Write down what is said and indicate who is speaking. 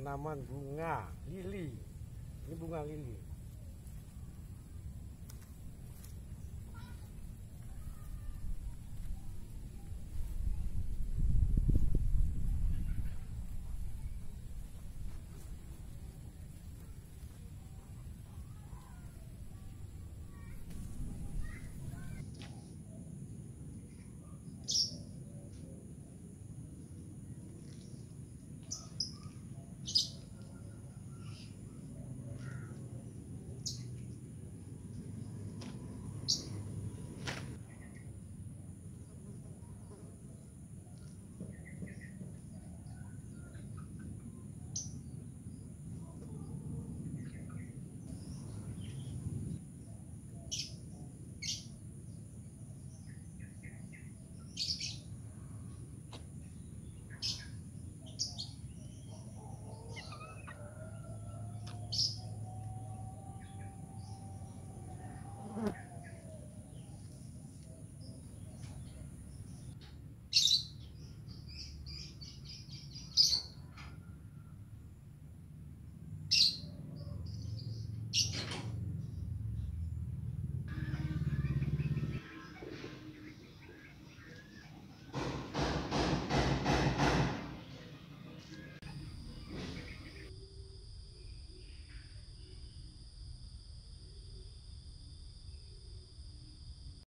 Speaker 1: tanaman bunga lili. Ini bunga lili.